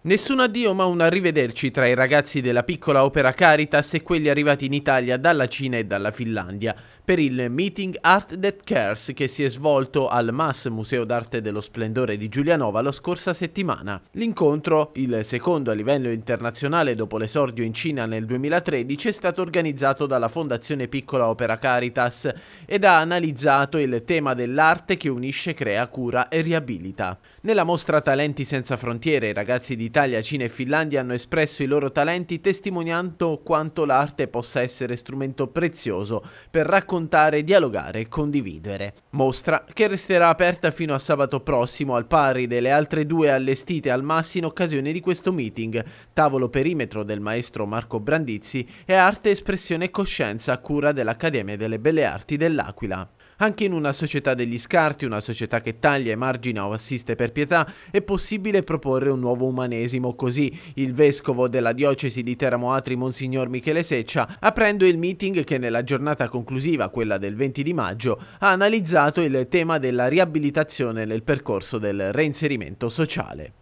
Nessun addio ma un arrivederci tra i ragazzi della piccola opera Caritas e quelli arrivati in Italia dalla Cina e dalla Finlandia per il meeting Art That Cares che si è svolto al Mass Museo d'Arte dello Splendore di Giulianova la scorsa settimana. L'incontro, il secondo a livello internazionale dopo l'esordio in Cina nel 2013, è stato organizzato dalla Fondazione Piccola Opera Caritas ed ha analizzato il tema dell'arte che unisce, crea, cura e riabilita. Nella mostra Talenti senza frontiere i ragazzi di Italia, Cina e Finlandia hanno espresso i loro talenti testimoniando quanto l'arte possa essere strumento prezioso per raccontare, dialogare e condividere. Mostra che resterà aperta fino a sabato prossimo al pari delle altre due allestite al massimo in occasione di questo meeting, tavolo perimetro del maestro Marco Brandizzi e arte, espressione e coscienza a cura dell'Accademia delle Belle Arti dell'Aquila anche in una società degli scarti, una società che taglia e margina o assiste per pietà, è possibile proporre un nuovo umanesimo XXI, così il vescovo della diocesi di Teramo Atri, Monsignor Michele Seccia, aprendo il meeting che nella giornata conclusiva, quella del 20 di maggio, ha analizzato il tema della riabilitazione nel percorso del reinserimento sociale.